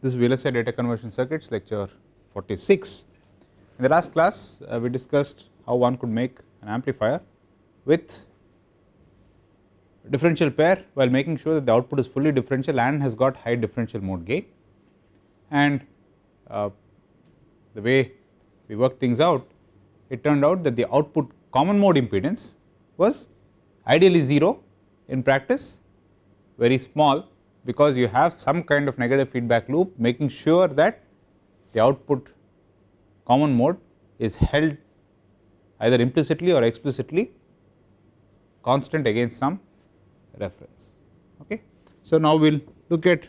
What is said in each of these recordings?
This is VLSI data conversion circuits lecture 46. In the last class, uh, we discussed how one could make an amplifier with differential pair while making sure that the output is fully differential and has got high differential mode gain. And uh, the way we worked things out, it turned out that the output common mode impedance was ideally 0 in practice very small because you have some kind of negative feedback loop making sure that the output common mode is held either implicitly or explicitly constant against some reference. Okay. So, now we will look at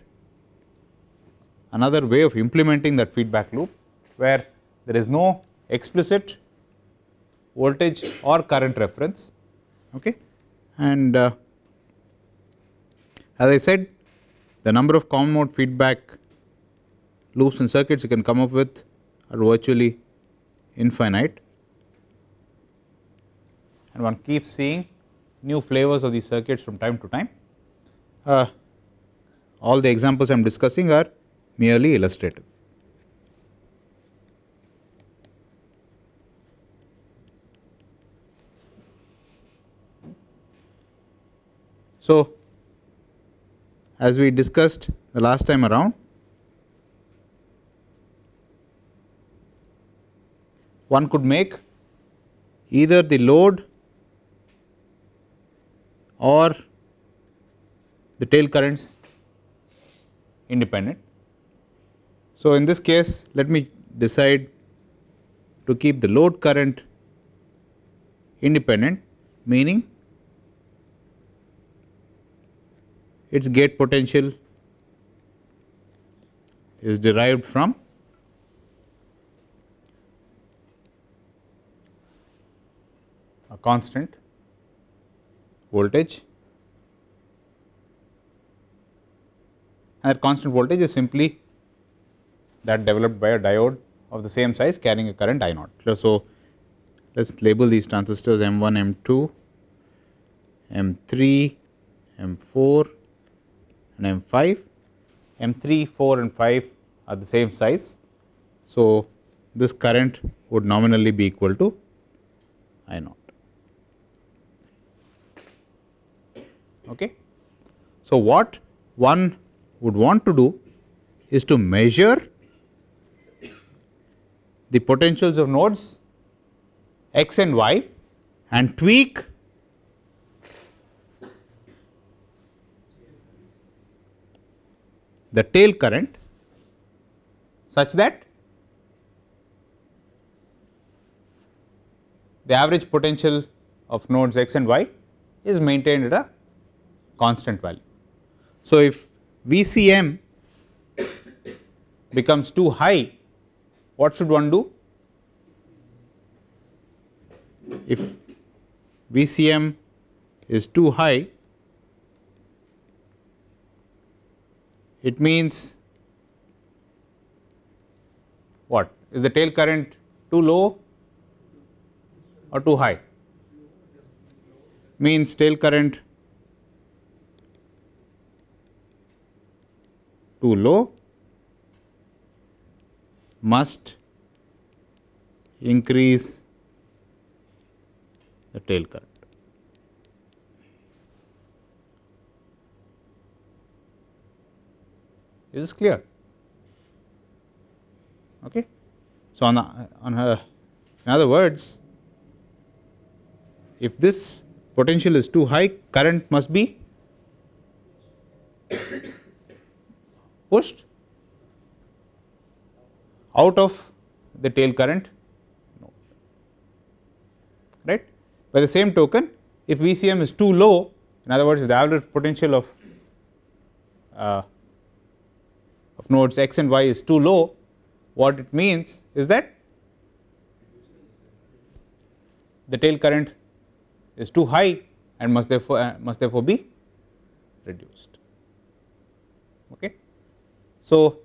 another way of implementing that feedback loop where there is no explicit voltage or current reference okay and uh, as I said the number of common mode feedback loops and circuits you can come up with are virtually infinite and one keeps seeing new flavors of these circuits from time to time. Uh, all the examples I am discussing are merely illustrative. So, as we discussed the last time around. One could make either the load or the tail currents independent. So, in this case let me decide to keep the load current independent meaning its gate potential is derived from a constant voltage and that constant voltage is simply that developed by a diode of the same size carrying a current I naught. So, let us label these transistors M1, M2, M3, M4 and M 5, M 3, 4 and 5 are the same size. So, this current would nominally be equal to I naught. Okay. So, what one would want to do is to measure the potentials of nodes x and y and tweak the tail current such that the average potential of nodes x and y is maintained at a constant value. So, if VCM becomes too high, what should one do? If VCM is too high, It means what? Is the tail current too low or too high? Means tail current too low must increase the tail current. Is this clear? Okay. So, on, a, on a, in other words, if this potential is too high, current must be pushed out of the tail current right. By the same token, if VCM is too low, in other words, if the average potential of uh, of nodes x and y is too low, what it means is that the tail current is too high and must therefore uh, must therefore be reduced. Okay. So,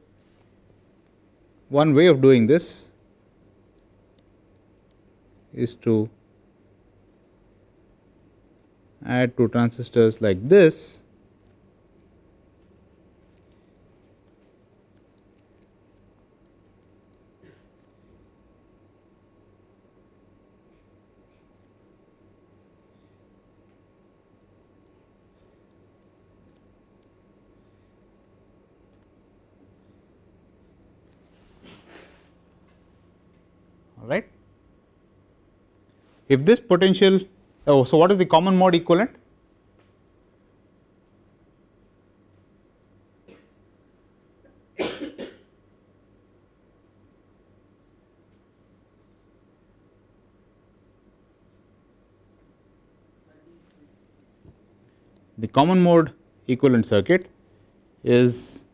one way of doing this is to add two transistors like this If this potential, oh, so what is the common mode equivalent? the common mode equivalent circuit is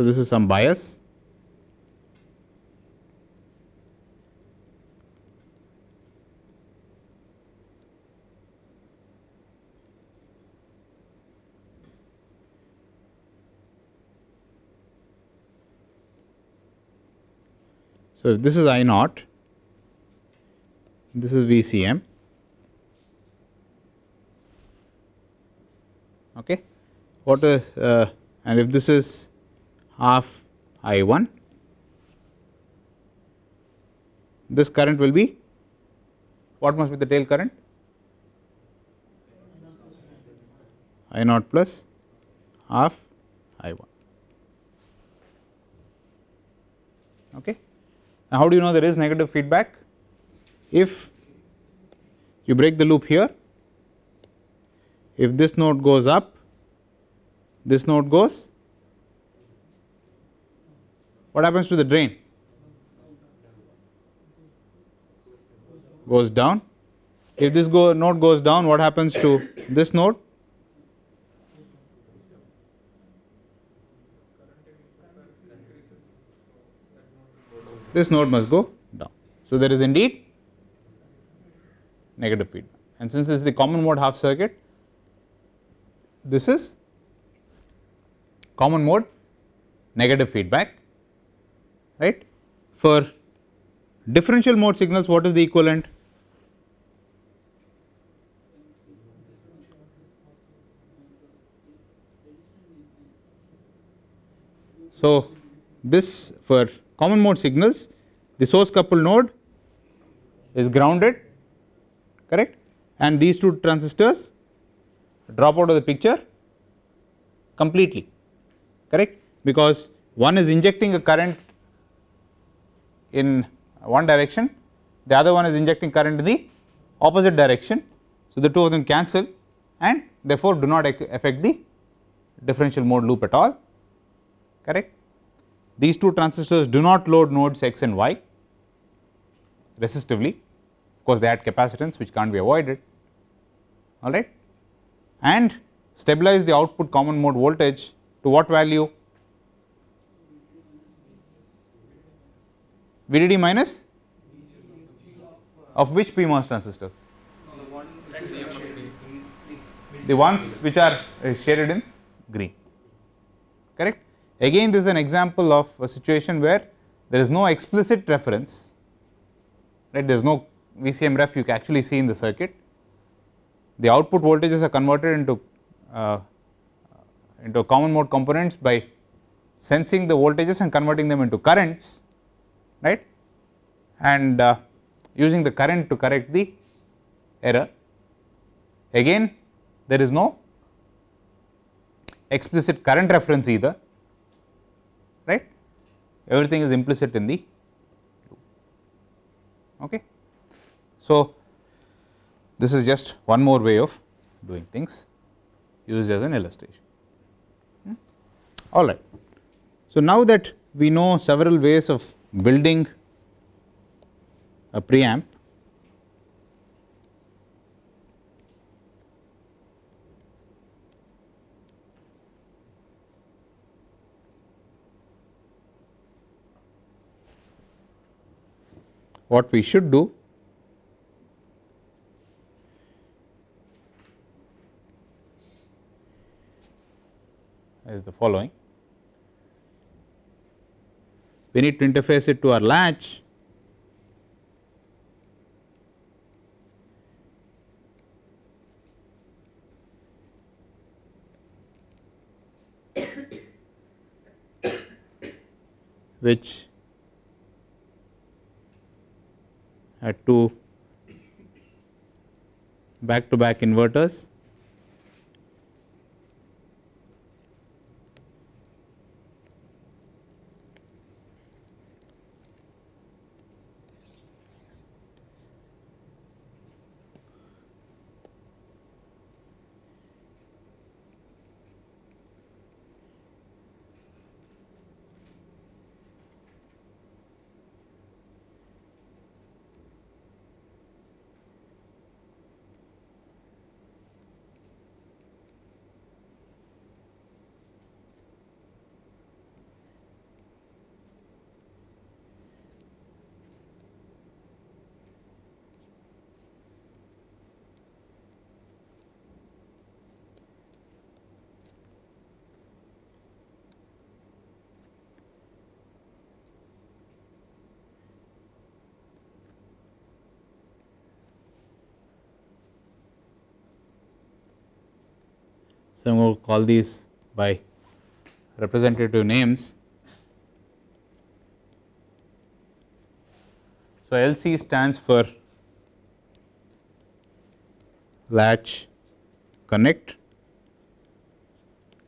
So, this is some bias. So, this is I naught, this is VCM. Okay. What is uh, and if this is of I 1. This current will be what must be the tail current? I naught plus of I 1. Okay. Now, how do you know there is negative feedback? If you break the loop here, if this node goes up, this node goes what happens to the drain? Goes down. If this go, node goes down, what happens to this node? This node must go down. So, there is indeed negative feedback and since this is the common mode half circuit, this is common mode negative feedback right. For differential mode signals what is the equivalent? So, this for common mode signals the source coupled node is grounded correct and these two transistors drop out of the picture completely correct because one is injecting a current in one direction, the other one is injecting current in the opposite direction. So, the two of them cancel and therefore, do not affect the differential mode loop at all correct. These two transistors do not load nodes x and y resistively because they had capacitance which can't be avoided all right and stabilize the output common mode voltage to what value VDD minus of which PMOS transistor? The ones which are uh, shaded in green, correct. Again this is an example of a situation where there is no explicit reference, right, there is no VCM ref you can actually see in the circuit. The output voltages are converted into uh, into common mode components by sensing the voltages and converting them into currents right and uh, using the current to correct the error. Again there is no explicit current reference either right everything is implicit in the okay. So, this is just one more way of doing things used as an illustration hmm? all right. So, now that we know several ways of building a preamp what we should do is the following we need to interface it to our latch. which had two back to back inverters So, I am going to call these by representative names. So, LC stands for latch connect.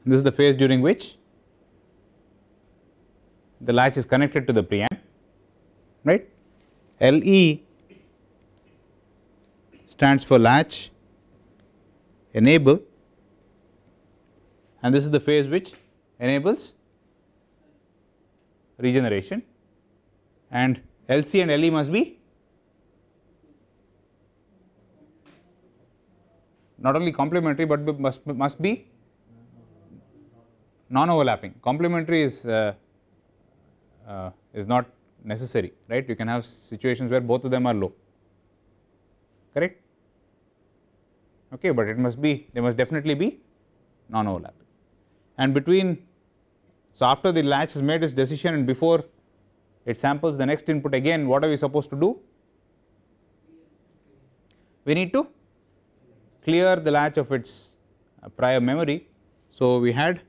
This is the phase during which the latch is connected to the preamp, right. LE stands for latch enable and this is the phase which enables regeneration and LC and LE must be not only complementary but must, must be non overlapping complementary is uh, uh, is not necessary right you can have situations where both of them are low correct okay but it must be they must definitely be non overlapping and between. So, after the latch has made its decision and before it samples the next input again what are we supposed to do? We need to clear the latch of its uh, prior memory. So, we had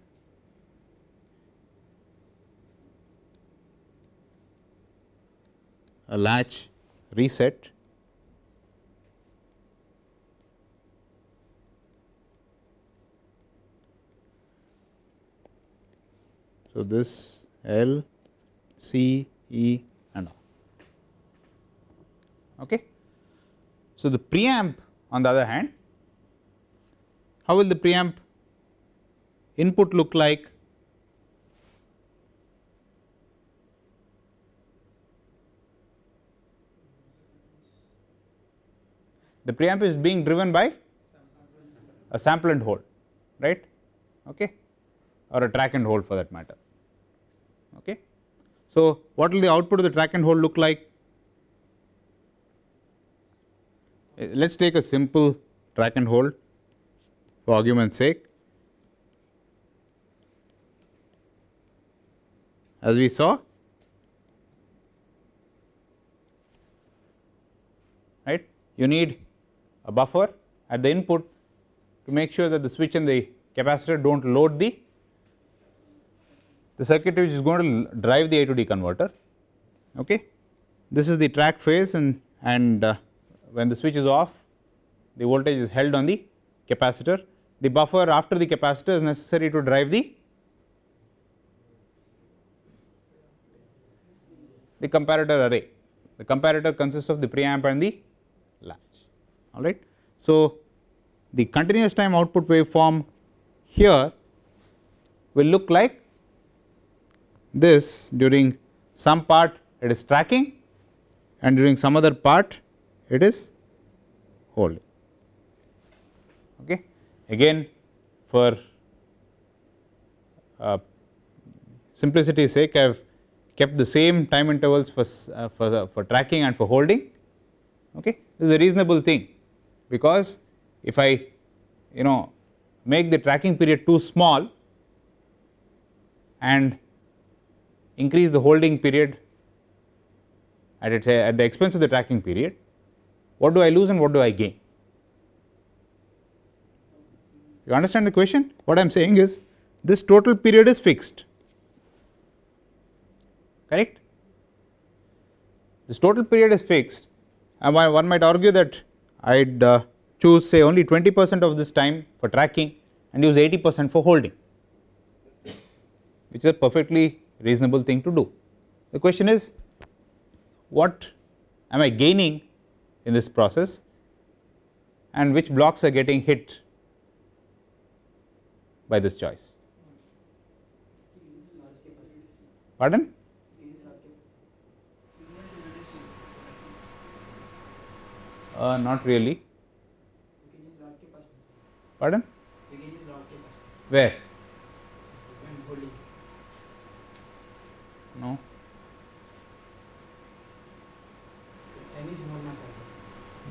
a latch reset So, this L, C, E and R. Okay. So, the preamp on the other hand, how will the preamp input look like? The preamp is being driven by a sample and hold, right? Okay, or a track and hold for that matter. So, what will the output of the track and hold look like? Eh, Let us take a simple track and hold for argument's sake. As we saw, right? You need a buffer at the input to make sure that the switch and the capacitor do not load the the circuit which is going to drive the A to D converter. Okay. This is the track phase and, and uh, when the switch is off the voltage is held on the capacitor. The buffer after the capacitor is necessary to drive the the comparator array. The comparator consists of the preamp and the latch. All right. So, the continuous time output waveform here will look like this during some part it is tracking and during some other part it is holding. Okay. Again for uh, simplicity sake I have kept the same time intervals for, uh, for, uh, for tracking and for holding. Okay. This is a reasonable thing because if I you know make the tracking period too small and increase the holding period at its at the expense of the tracking period, what do I lose and what do I gain? You understand the question? What I am saying is this total period is fixed, correct? This total period is fixed and one might argue that I would uh, choose say only 20 percent of this time for tracking and use 80 percent for holding, which is a perfectly reasonable thing to do. The question is what am I gaining in this process and which blocks are getting hit by this choice. Pardon? Uh, not really. Pardon? Where? No.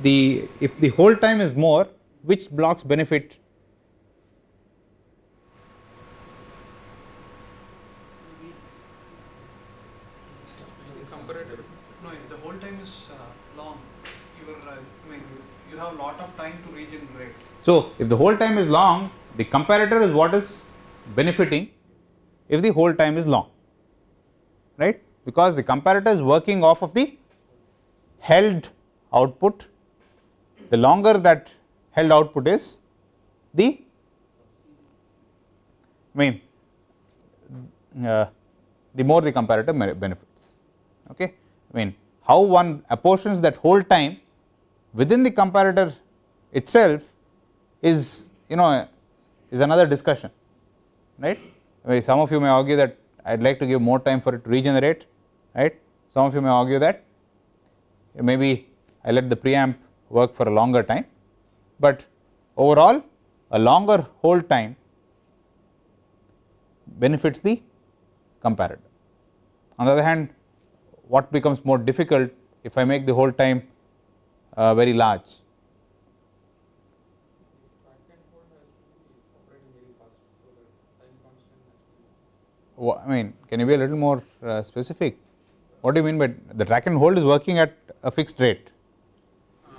The if the whole time is more, which blocks benefit? Uh, long, you uh, lot of time to regenerate. So, if the whole time is long, the comparator is what is benefiting if the whole time is long right because the comparator is working off of the held output. The longer that held output is, the I mean uh, the more the comparator benefits. Okay, I mean how one apportions that whole time within the comparator itself is you know is another discussion, right? I mean, some of you may argue that I would like to give more time for it to regenerate, right. Some of you may argue that maybe I let the preamp work for a longer time, but overall a longer hold time benefits the comparator. On the other hand, what becomes more difficult if I make the hold time uh, very large, I mean can you be a little more uh, specific? What do you mean by the track and hold is working at a fixed rate? Uh,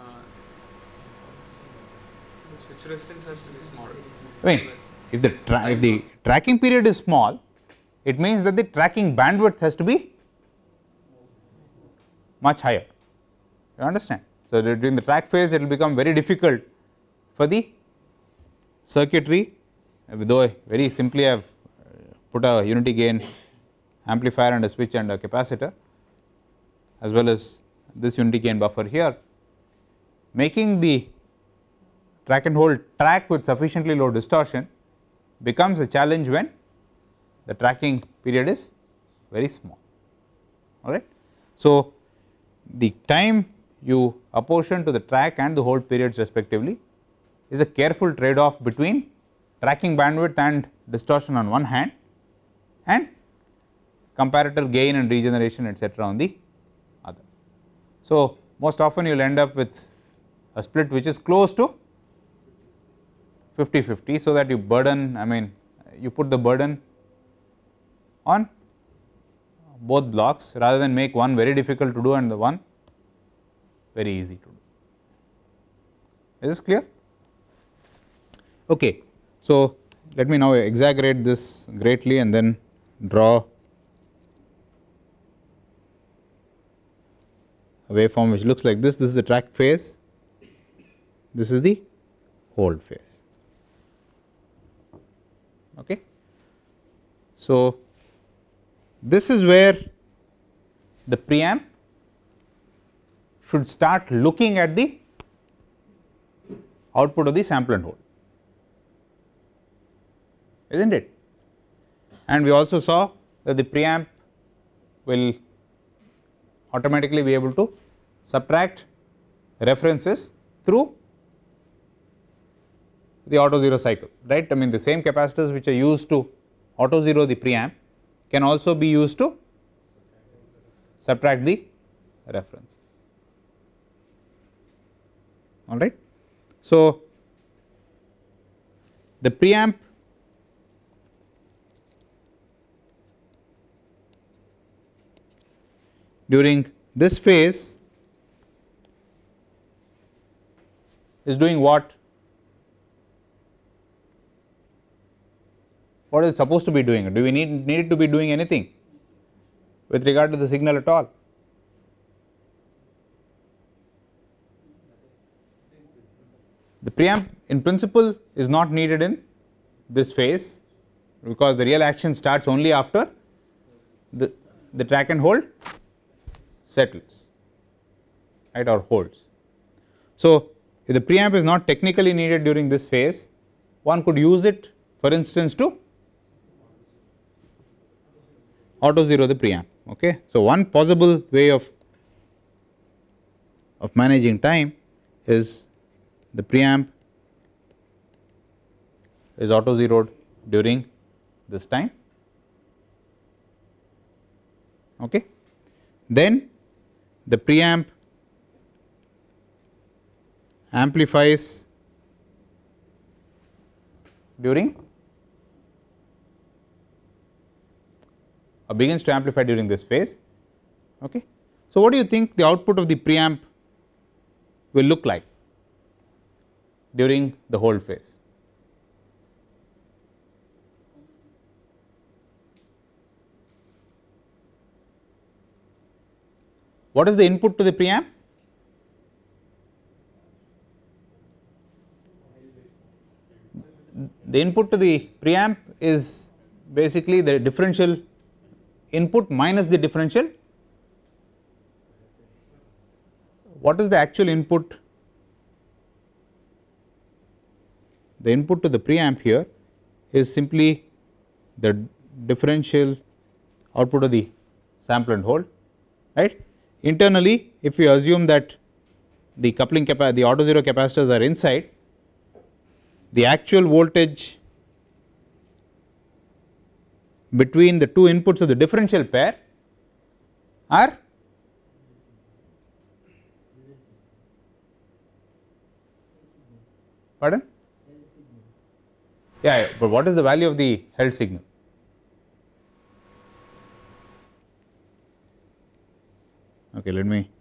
the switch resistance has to be small. I mean if the, if the tracking period is small, it means that the tracking bandwidth has to be much higher. You understand? So, during the track phase, it will become very difficult for the circuitry, though very simply I have put a unity gain amplifier and a switch and a capacitor as well as this unity gain buffer here making the track and hold track with sufficiently low distortion becomes a challenge when the tracking period is very small all right so the time you apportion to the track and the hold periods respectively is a careful trade off between tracking bandwidth and distortion on one hand and comparator gain and regeneration etc. on the other. So, most often you will end up with a split which is close to 50 50. So, that you burden I mean you put the burden on both blocks rather than make one very difficult to do and the one very easy to do. Is this clear? Okay. So, let me now exaggerate this greatly and then draw a waveform which looks like this. This is the track phase, this is the hold phase. Okay. So, this is where the preamp should start looking at the output of the sample and hold, is not it? and we also saw that the preamp will automatically be able to subtract references through the auto 0 cycle right. I mean the same capacitors which are used to auto 0 the preamp can also be used to subtract the references all right. So, the preamp during this phase is doing what? What is it supposed to be doing? Do we need, need it to be doing anything with regard to the signal at all? The preamp in principle is not needed in this phase because the real action starts only after the, the track and hold settles right or holds. So, if the preamp is not technically needed during this phase, one could use it for instance to auto zero the preamp. Okay. So, one possible way of, of managing time is the preamp is auto zeroed during this time. Okay. Then the preamp amplifies during or begins to amplify during this phase. Okay. So, what do you think the output of the preamp will look like during the whole phase? What is the input to the preamp? The input to the preamp is basically the differential input minus the differential. What is the actual input? The input to the preamp here is simply the differential output of the sample and hold, right. Internally, if we assume that the coupling the auto zero capacitors are inside, the actual voltage between the two inputs of the differential pair are pardon? Yeah, but what is the value of the held signal? Okay, let me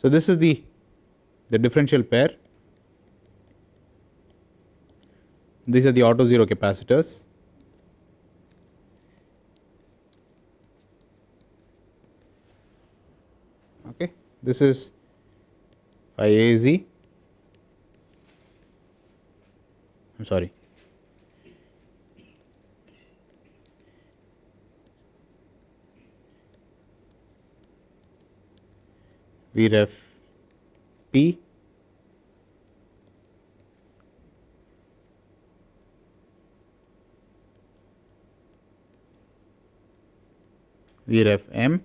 So, this is the, the differential pair, these are the auto 0 capacitors. Okay. This is phi A z, I am sorry, Vref P Vref M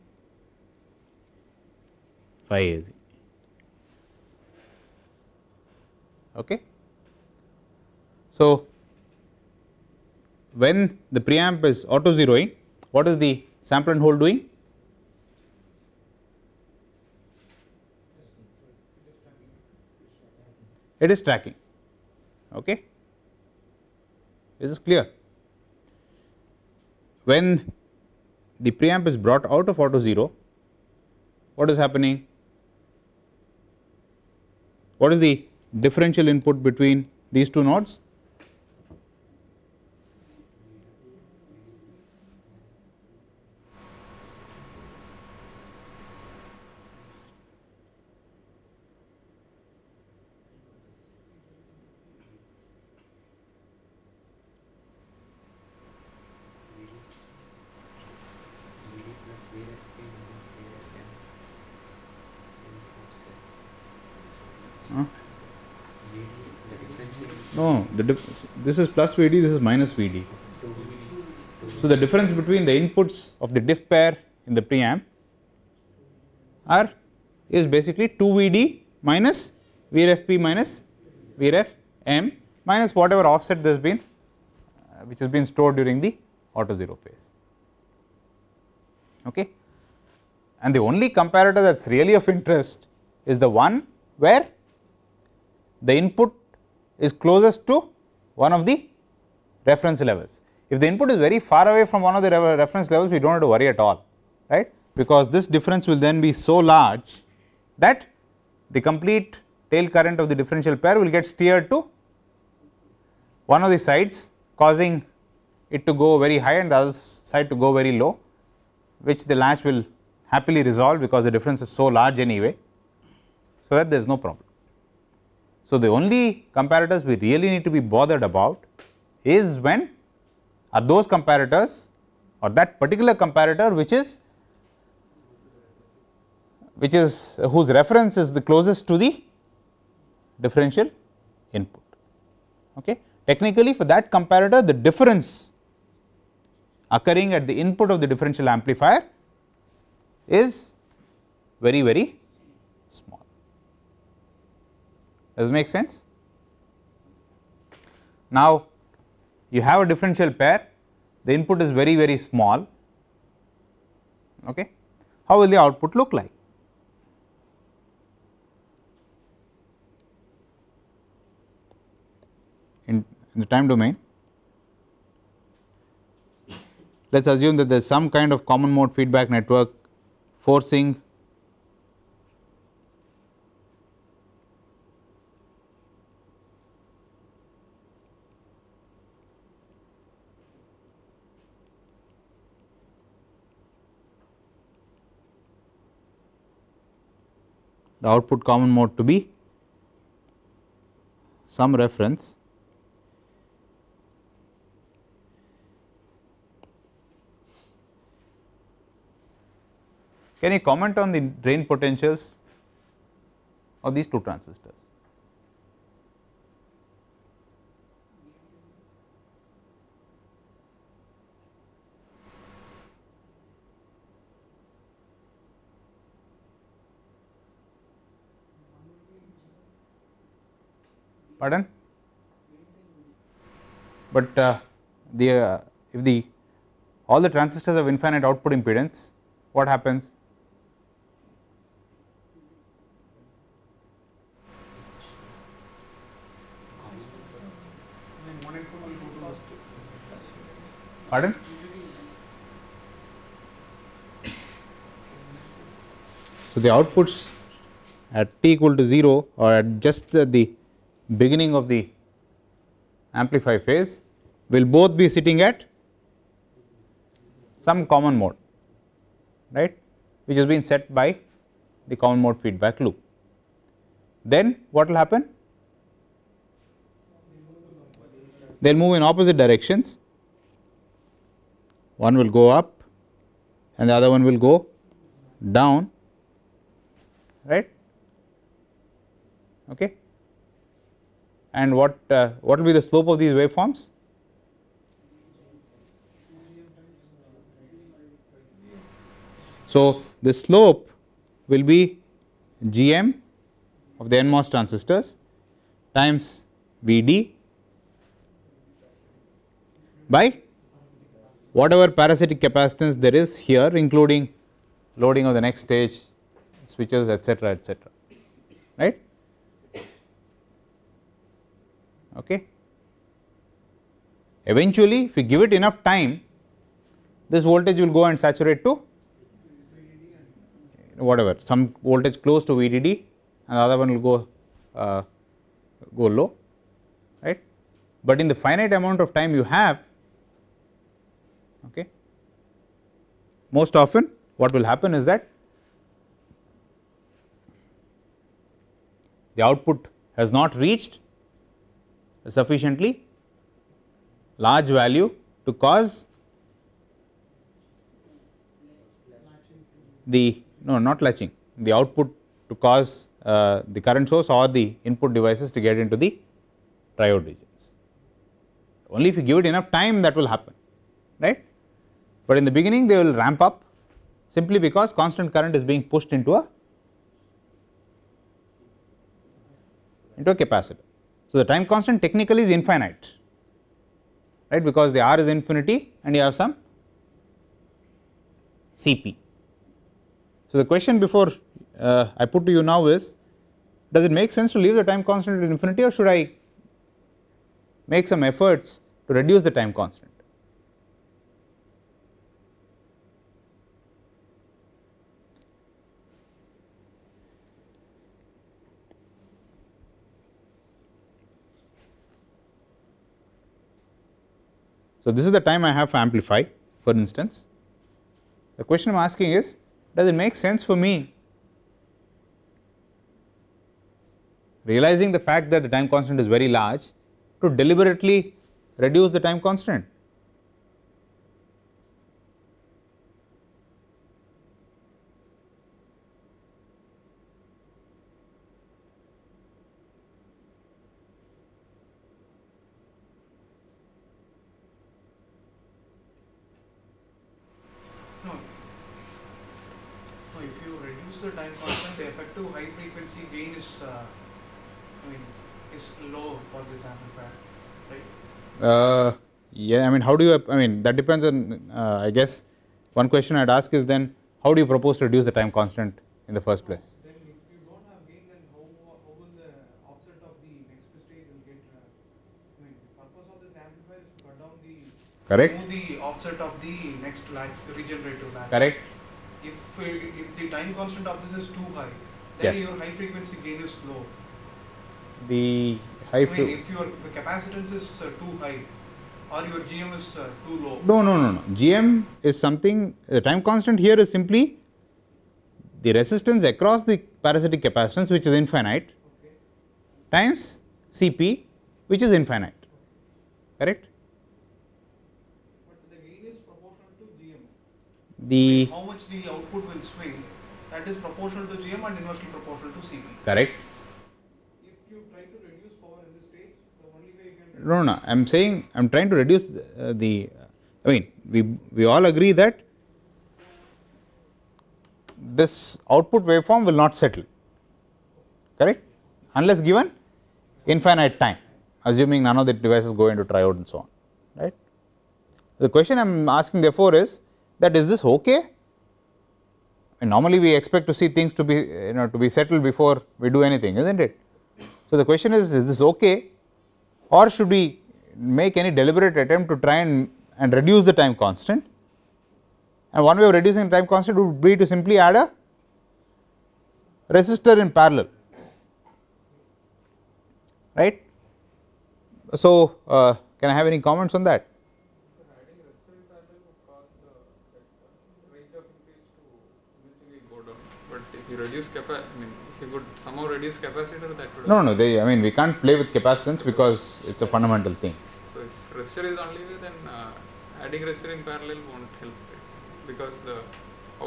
phi AZ. Okay. So, when the preamp is auto zeroing, what is the sample and hold doing? it is tracking. Okay. Is this clear? When the preamp is brought out of auto 0, what is happening? What is the differential input between these two nodes? This is plus Vd, this is minus Vd. So, the difference between the inputs of the diff pair in the preamp are is basically 2Vd minus VRFP minus VRFM minus whatever offset there has been uh, which has been stored during the auto 0 phase. Okay. And the only comparator that is really of interest is the one where the input is closest to one of the reference levels. If the input is very far away from one of the reference levels, we do not have to worry at all, right, because this difference will then be so large that the complete tail current of the differential pair will get steered to one of the sides causing it to go very high and the other side to go very low, which the latch will happily resolve because the difference is so large anyway, so that there is no problem. So, the only comparators we really need to be bothered about is when are those comparators or that particular comparator which is which is uh, whose reference is the closest to the differential input. Okay. Technically for that comparator the difference occurring at the input of the differential amplifier is very very Does it make sense? Now, you have a differential pair, the input is very, very small. Okay. How will the output look like? In, in the time domain, let us assume that there is some kind of common mode feedback network forcing the output common mode to be some reference Can you comment on the drain potentials of these two transistors? pardon but uh, the uh, if the all the transistors have infinite output impedance what happens pardon so the outputs at t equal to 0 or at just the, the beginning of the amplify phase will both be sitting at some common mode right which has been set by the common mode feedback loop. Then what will happen? They will move in opposite directions, one will go up and the other one will go down right okay and what uh, what will be the slope of these waveforms? So the slope will be gm of the NMOS transistors times Vd by whatever parasitic capacitance there is here including loading of the next stage switches etc etc right Okay. Eventually, if you give it enough time, this voltage will go and saturate to whatever some voltage close to VDD and the other one will go uh, go low right. But in the finite amount of time you have okay most often what will happen is that the output has not reached sufficiently large value to cause the no not latching the output to cause uh, the current source or the input devices to get into the triode regions. Only if you give it enough time that will happen right, but in the beginning they will ramp up simply because constant current is being pushed into a into a capacitor. So, the time constant technically is infinite right because the r is infinity and you have some Cp. So, the question before uh, I put to you now is does it make sense to leave the time constant at infinity or should I make some efforts to reduce the time constant? So, this is the time I have for amplify for instance. The question I am asking is does it make sense for me realizing the fact that the time constant is very large to deliberately reduce the time constant and how do you, I mean that depends on uh, I guess one question I would ask is then how do you propose to reduce the time constant in the first place? Then if you don't have gain then how, will the offset of the next will get, uh, I mean purpose of this amplifier is to cut down the, Correct. the offset of the next latch, latch. Correct. If, uh, if the time constant of this is too high, then yes. your high frequency gain is low. The high I mean, if your the capacitance is uh, too high, or your GM is uh, too low? No, no, no, no. GM is something, the time constant here is simply the resistance across the parasitic capacitance which is infinite okay. times Cp which is infinite, correct? But the gain is proportional to GM. The How much the output will swing that is proportional to GM and inversely proportional to Cp. Correct. no, no, I am saying I am trying to reduce the, uh, the I mean we, we all agree that this output waveform will not settle correct unless given infinite time assuming none of the devices go into triode and so on right. The question I am asking therefore is that is this okay and normally we expect to see things to be you know to be settled before we do anything is not it. So, the question is is this okay or should we make any deliberate attempt to try and, and reduce the time constant and one way of reducing time constant would be to simply add a resistor in parallel right. So, uh, can I have any comments on that? reduce capa I mean you could somehow reduce capacitor, that would. No, no, they. I mean, we can't play with capacitance because it's a fundamental thing. So if resistor is only then uh, adding resistor in parallel won't help because the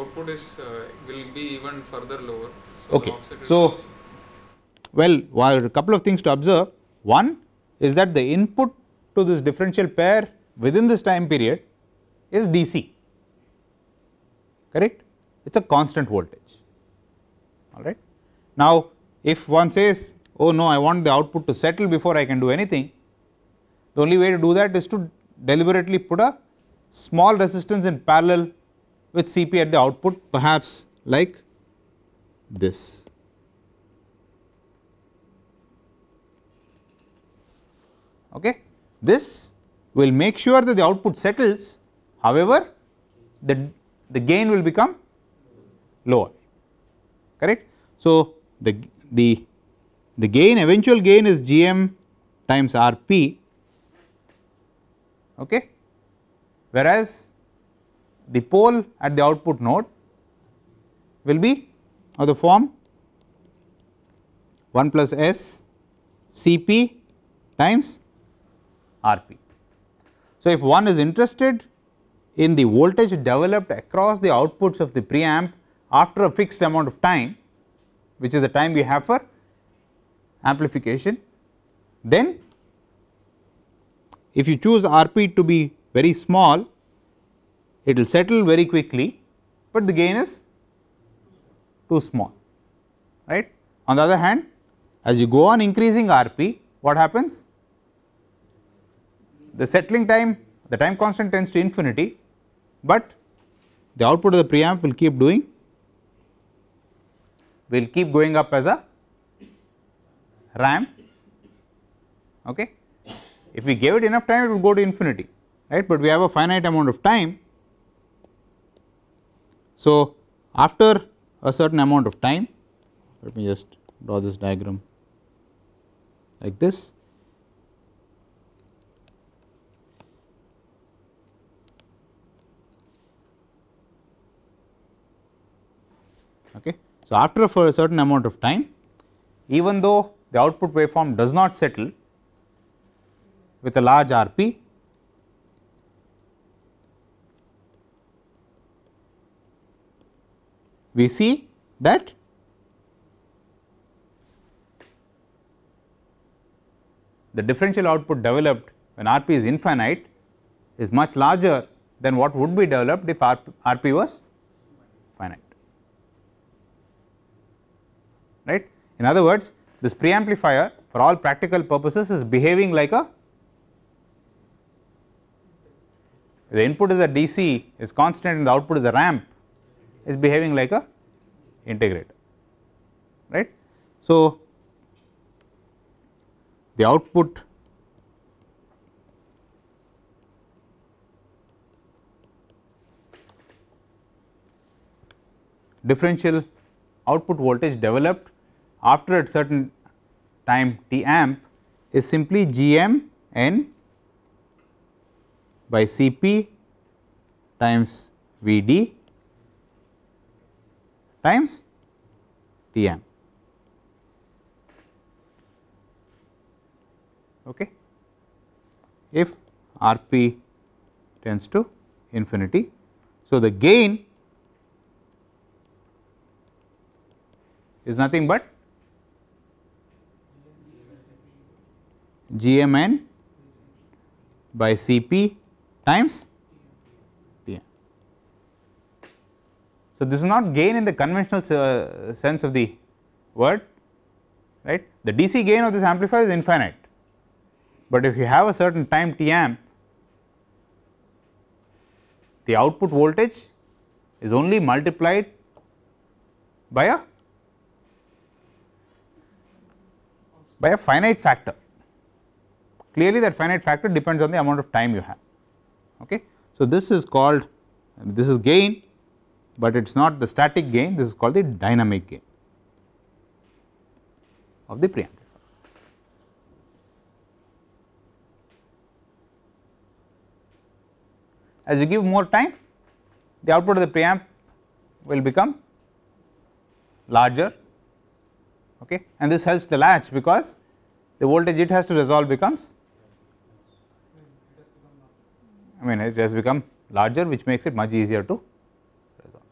output is uh, will be even further lower. So okay. So, well, while a couple of things to observe. One is that the input to this differential pair within this time period is DC, correct? It is a constant voltage, all right. Now, if one says oh no I want the output to settle before I can do anything, the only way to do that is to deliberately put a small resistance in parallel with Cp at the output perhaps like this. Okay. This will make sure that the output settles however the, the gain will become lower correct. So, the, the, the gain eventual gain is gm times rp okay whereas the pole at the output node will be of the form 1 plus s cp times rp. So, if one is interested in the voltage developed across the outputs of the preamp after a fixed amount of time, which is the time we have for amplification. Then if you choose RP to be very small, it will settle very quickly, but the gain is too small, right. On the other hand, as you go on increasing RP, what happens? The settling time, the time constant tends to infinity, but the output of the preamp will keep doing will keep going up as a ramp. okay. If we gave it enough time it will go to infinity right, but we have a finite amount of time. So, after a certain amount of time let me just draw this diagram like this. Okay. So, after a certain amount of time even though the output waveform does not settle with a large RP we see that the differential output developed when RP is infinite is much larger than what would be developed if RP was finite right. In other words, this preamplifier for all practical purposes is behaving like a the input is a DC is constant and the output is a ramp is behaving like a integrator right. So, the output differential output voltage developed after a certain time T amp is simply G m n by C p times V d times Tm. Okay. If R p tends to infinity. So, the gain is nothing but GMN by Cp times Tm. So, this is not gain in the conventional uh, sense of the word right the DC gain of this amplifier is infinite, but if you have a certain time Tm, the output voltage is only multiplied by a by a finite factor Clearly that finite factor depends on the amount of time you have. Okay. So, this is called this is gain, but it is not the static gain this is called the dynamic gain of the preamp. As you give more time the output of the preamp will become larger okay and this helps the latch because the voltage it has to resolve becomes I mean it has become larger which makes it much easier to resolve.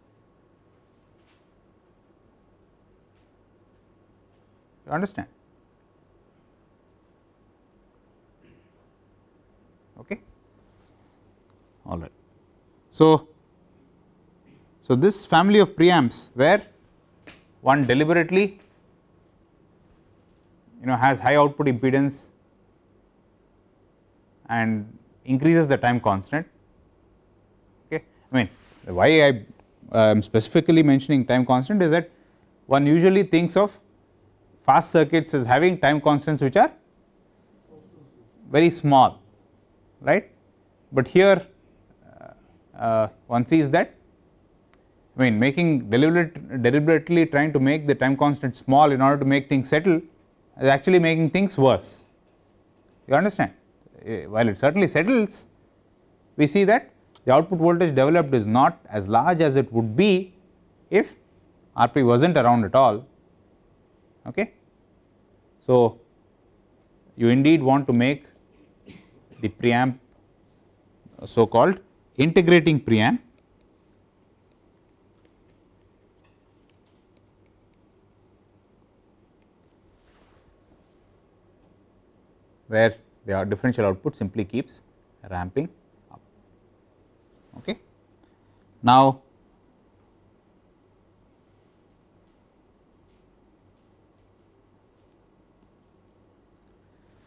You understand? Okay. All right. So, so this family of preamps where one deliberately you know has high output impedance and increases the time constant. Okay. I mean why I am specifically mentioning time constant is that one usually thinks of fast circuits as having time constants which are very small right, but here uh, uh, one sees that I mean making deliberate, deliberately trying to make the time constant small in order to make things settle is actually making things worse you understand uh, while it certainly settles, we see that the output voltage developed is not as large as it would be if RP was not around at all. Okay. So, you indeed want to make the preamp uh, so called integrating preamp where their differential output simply keeps ramping up. Okay. Now,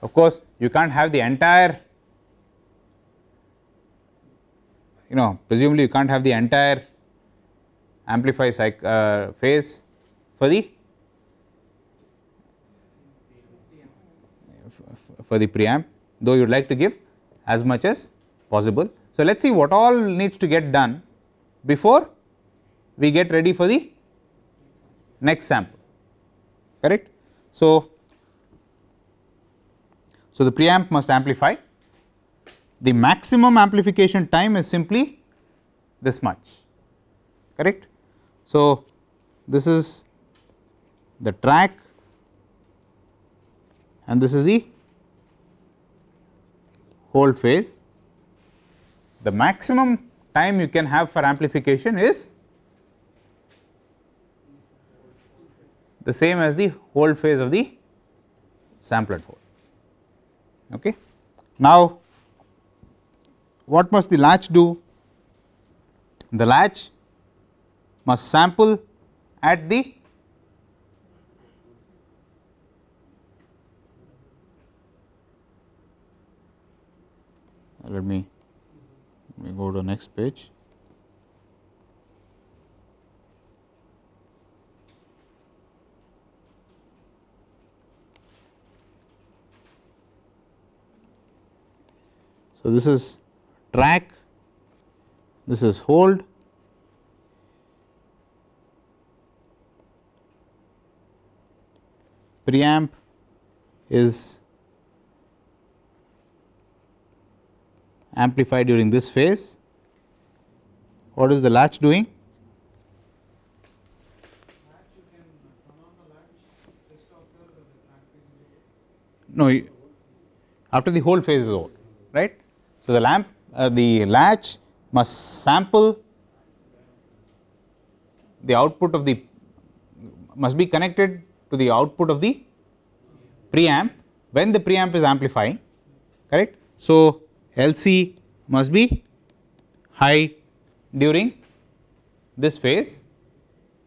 of course, you can't have the entire you know presumably you can't have the entire amplify cycle uh, phase for the for the preamp though you would like to give as much as possible. So, let us see what all needs to get done before we get ready for the next sample correct. So, so the preamp must amplify the maximum amplification time is simply this much correct. So, this is the track and this is the Whole phase, the maximum time you can have for amplification is the same as the whole phase of the sampled hole. Okay. Now, what must the latch do? The latch must sample at the let me, let me go to next page So, this is track, this is hold, preamp is amplify during this phase. What is the latch doing? No, after the whole phase is over, right. So, the lamp uh, the latch must sample the output of the must be connected to the output of the preamp when the preamp is amplifying correct. So, LC must be high during this phase.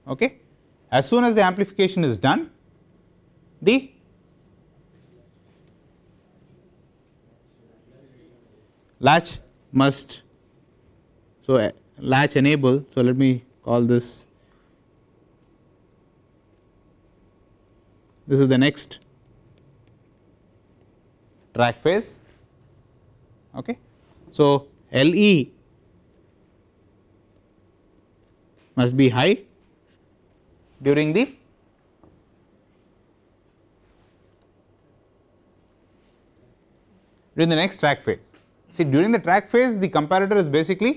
Okay. As soon as the amplification is done, the latch must, so uh, latch enable, so let me call this, this is the next track phase Okay. So, LE must be high during the during the next track phase. See during the track phase the comparator is basically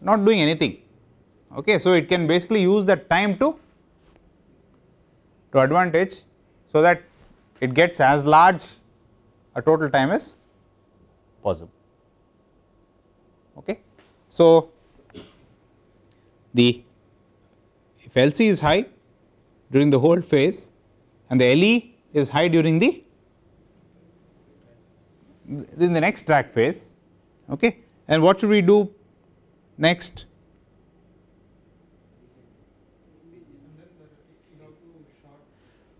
not doing anything. Okay, so it can basically use that time to to advantage so that it gets as large a total time is possible. Okay. So, the if LC is high during the whole phase and the LE is high during the in the next track phase okay and what should we do next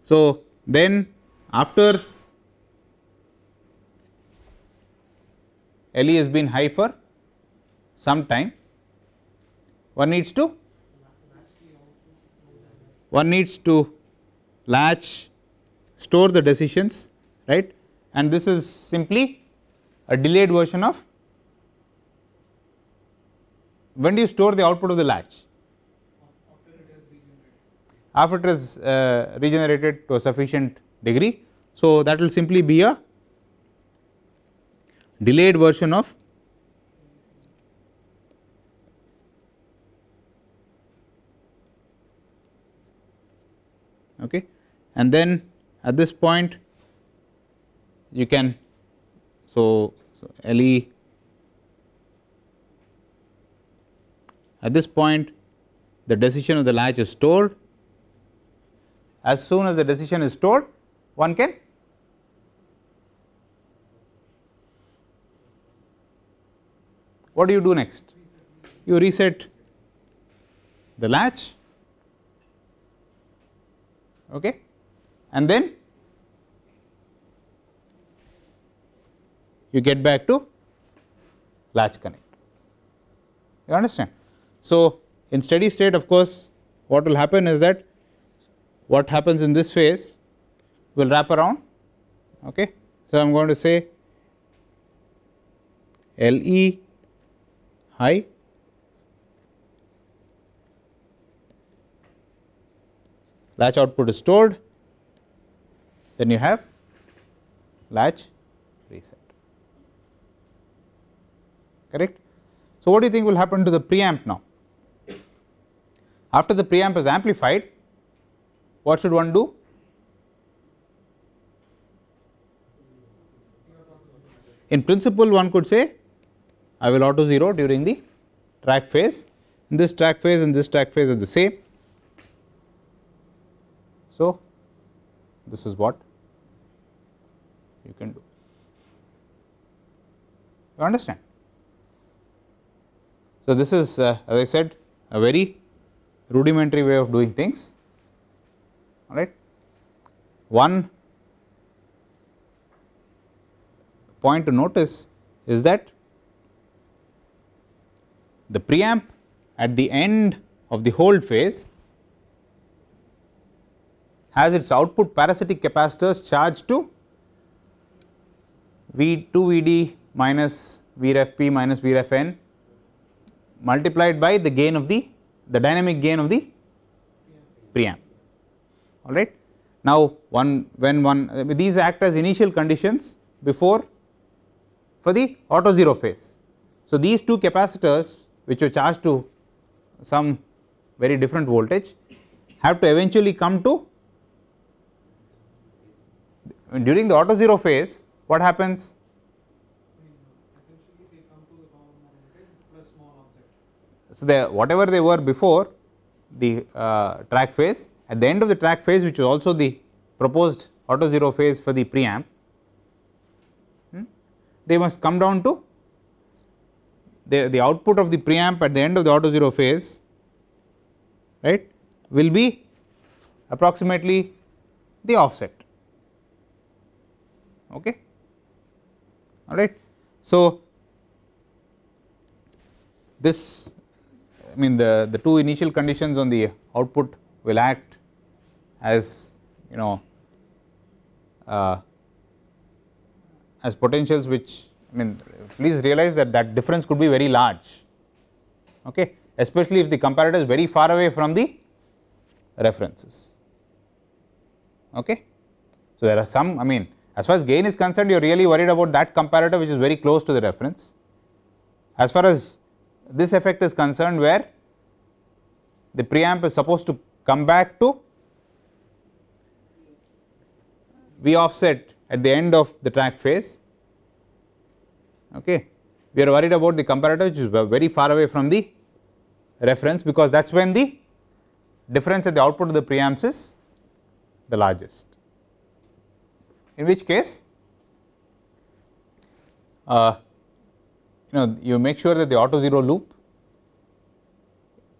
so then after Le has been high for some time, one needs to one needs to latch store the decisions right and this is simply a delayed version of when do you store the output of the latch after it is uh, regenerated to a sufficient degree. So, that will simply be a delayed version of okay and then at this point you can so, so LE at this point the decision of the latch is stored as soon as the decision is stored one can what do you do next? You reset the latch okay, and then you get back to latch connect. You understand? So, in steady state of course, what will happen is that what happens in this phase will wrap around. Okay. So, I am going to say L E I latch output is stored then you have latch reset correct. So, what do you think will happen to the preamp now? After the preamp is amplified what should one do? In principle one could say I will auto 0 during the track phase. In this track phase and this track phase are the same. So, this is what you can do. You understand? So, this is uh, as I said a very rudimentary way of doing things all right. One point to notice is that the preamp at the end of the hold phase has its output parasitic capacitors charged to V 2 V d minus V ref p minus V ref n multiplied by the gain of the the dynamic gain of the preamp all right. Now, one when one these act as initial conditions before for the auto 0 phase. So, these two capacitors which were charged to some very different voltage have to eventually come to during the auto 0 phase what happens So, the whatever they were before the uh, track phase at the end of the track phase which was also the proposed auto 0 phase for the preamp, hmm, they must come down to the, the output of the preamp at the end of the auto 0 phase right will be approximately the offset okay all right so this I mean the, the two initial conditions on the output will act as you know uh, as potentials which I mean please realize that that difference could be very large, okay, especially if the comparator is very far away from the references. Okay. So, there are some I mean as far as gain is concerned you are really worried about that comparator which is very close to the reference. As far as this effect is concerned where the preamp is supposed to come back to V offset at the end of the track phase okay. We are worried about the comparator which is very far away from the reference because that is when the difference at the output of the preamps is the largest. In which case uh, you know you make sure that the auto 0 loop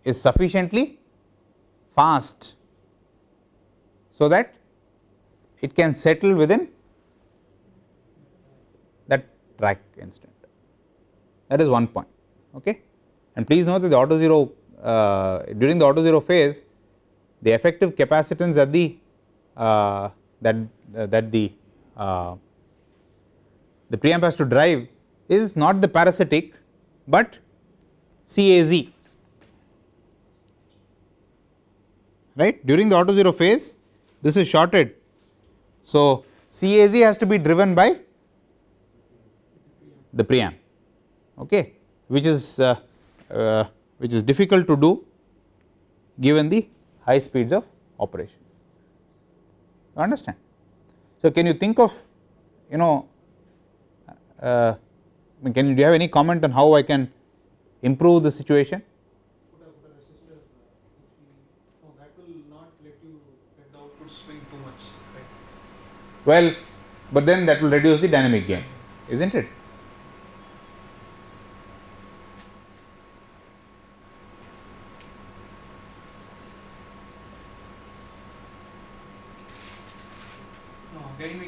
is sufficiently fast so that it can settle within track instant that is one point okay and please note that the auto 0 uh, during the auto 0 phase the effective capacitance at the uh, that uh, that the uh, the preamp has to drive is not the parasitic but CAZ right during the auto 0 phase this is shorted so CAZ has to be driven by the preamp okay which is uh, uh, which is difficult to do given the high speeds of operation you understand so can you think of you know uh, uh can you do you have any comment on how i can improve the situation Well, but then that will reduce the dynamic gain, isn't it?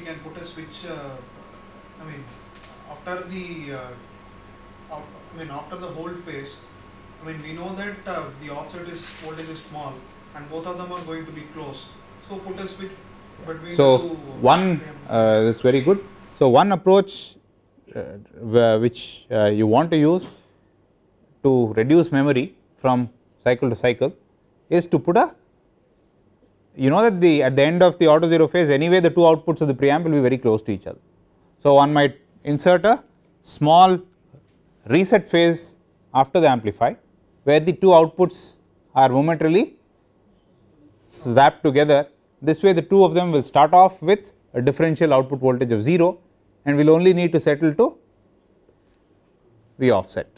can put a switch, uh, I mean, after the, uh, I mean, after the hold phase, I mean, we know that uh, the offset is voltage is small and both of them are going to be close. So put a switch we. So one, that's very good. So one approach uh, which uh, you want to use to reduce memory from cycle to cycle is to put a you know that the at the end of the auto 0 phase anyway the two outputs of the preamp will be very close to each other. So, one might insert a small reset phase after the amplify where the two outputs are momentarily zapped together. This way the two of them will start off with a differential output voltage of 0 and will only need to settle to V offset.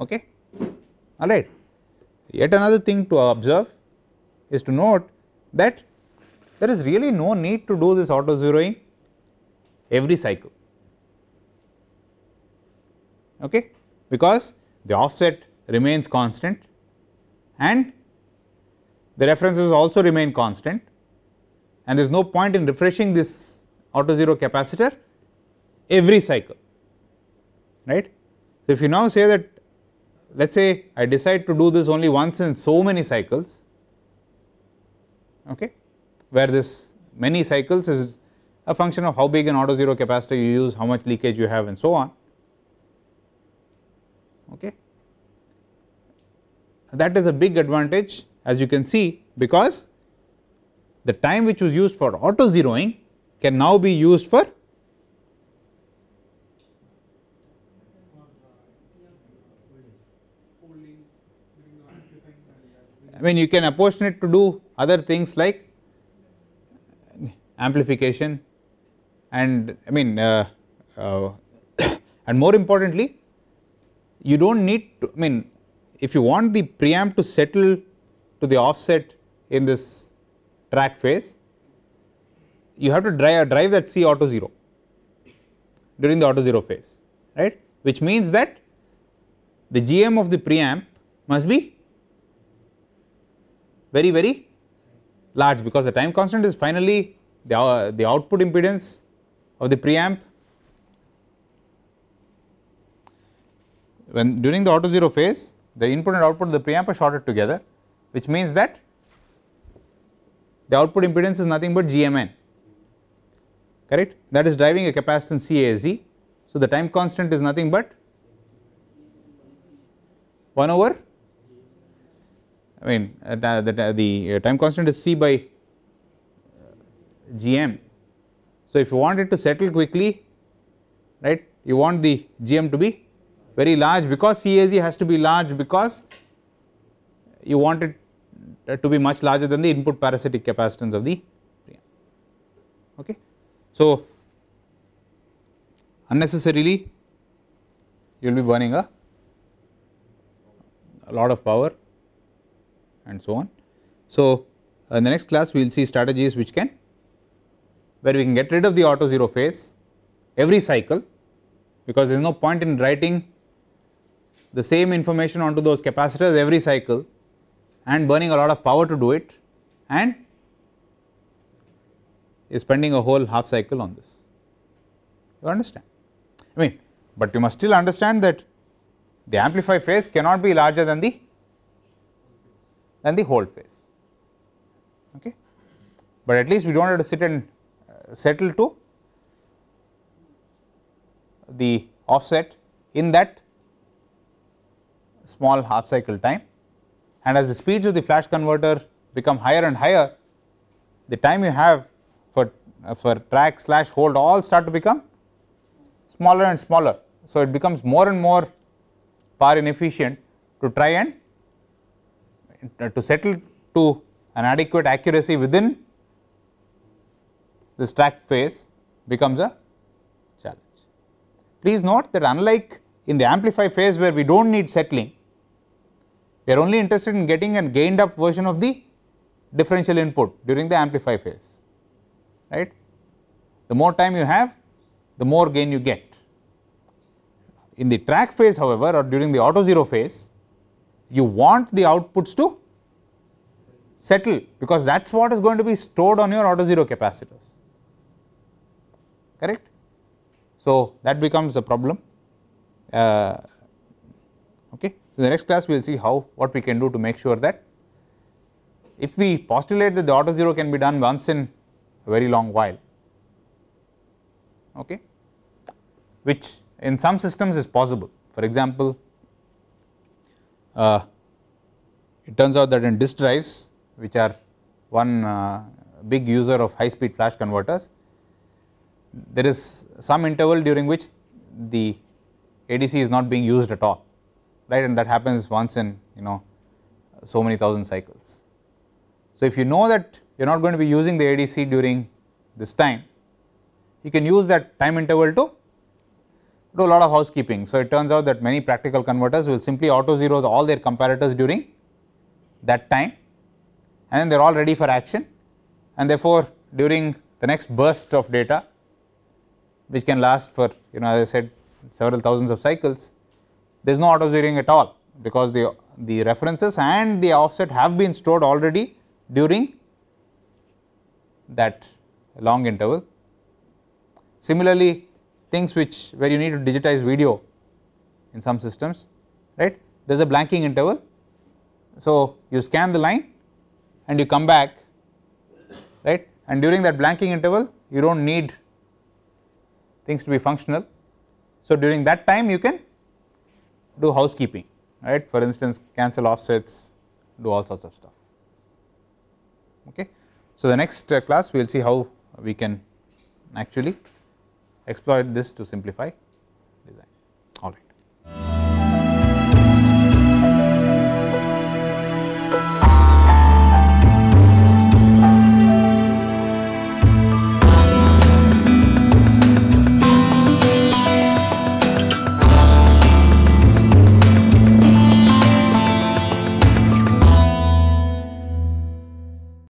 Okay. All right. Yet another thing to observe is to note that there is really no need to do this auto zeroing every cycle okay because the offset remains constant and the references also remain constant and there is no point in refreshing this auto 0 capacitor every cycle right. So, if you now say that let us say I decide to do this only once in so many cycles okay, where this many cycles is a function of how big an auto 0 capacitor you use, how much leakage you have and so on. Okay. That is a big advantage as you can see because the time which was used for auto zeroing can now be used for I mean you can apportion it to do other things like amplification and I mean uh, uh, and more importantly you do not need to I mean if you want the preamp to settle to the offset in this track phase you have to drive, drive that C auto 0 during the auto 0 phase right which means that the GM of the preamp must be very very large because the time constant is finally the, uh, the output impedance of the preamp when during the auto 0 phase the input and output of the preamp are shorted together which means that the output impedance is nothing but GMN correct that is driving a capacitance CAZ. So, the time constant is nothing but 1 over I mean uh, the, the uh, time constant is C by uh, GM. So, if you want it to settle quickly right you want the GM to be very large because CAG has to be large because you want it uh, to be much larger than the input parasitic capacitance of the okay. So, unnecessarily you will be burning a, a lot of power and so on. So, in the next class we will see strategies which can where we can get rid of the auto 0 phase every cycle because there is no point in writing the same information onto those capacitors every cycle and burning a lot of power to do it and is spending a whole half cycle on this you understand I mean but you must still understand that the amplify phase cannot be larger than the than the whole phase. Okay. But at least we do not have to sit and uh, settle to the offset in that small half cycle time and as the speeds of the flash converter become higher and higher, the time you have for, uh, for track slash hold all start to become smaller and smaller. So, it becomes more and more power inefficient to try and uh, to settle to an adequate accuracy within this track phase becomes a challenge. Please note that unlike in the amplify phase where we do not need settling, we are only interested in getting a gained up version of the differential input during the amplify phase, right. The more time you have, the more gain you get. In the track phase however or during the auto 0 phase, you want the outputs to settle because that is what is going to be stored on your auto 0 capacitors, correct. So, that becomes a problem. Uh, okay. In the next class, we will see how what we can do to make sure that if we postulate that the auto 0 can be done once in a very long while, okay, which in some systems is possible. For example, uh, it turns out that in disk drives which are one uh, big user of high speed flash converters, there is some interval during which the ADC is not being used at all right and that happens once in you know so many thousand cycles. So, if you know that you are not going to be using the ADC during this time you can use that time interval to do a lot of housekeeping. So, it turns out that many practical converters will simply auto zero all their comparators during that time and then they are all ready for action and therefore, during the next burst of data which can last for you know as I said several thousands of cycles, there is no auto zeroing at all because the, the references and the offset have been stored already during that long interval. Similarly, things which where you need to digitize video in some systems right there is a blanking interval. So, you scan the line and you come back right and during that blanking interval you do not need things to be functional. So, during that time you can do housekeeping right for instance cancel offsets do all sorts of stuff okay. So, the next uh, class we will see how we can actually exploit this to simplify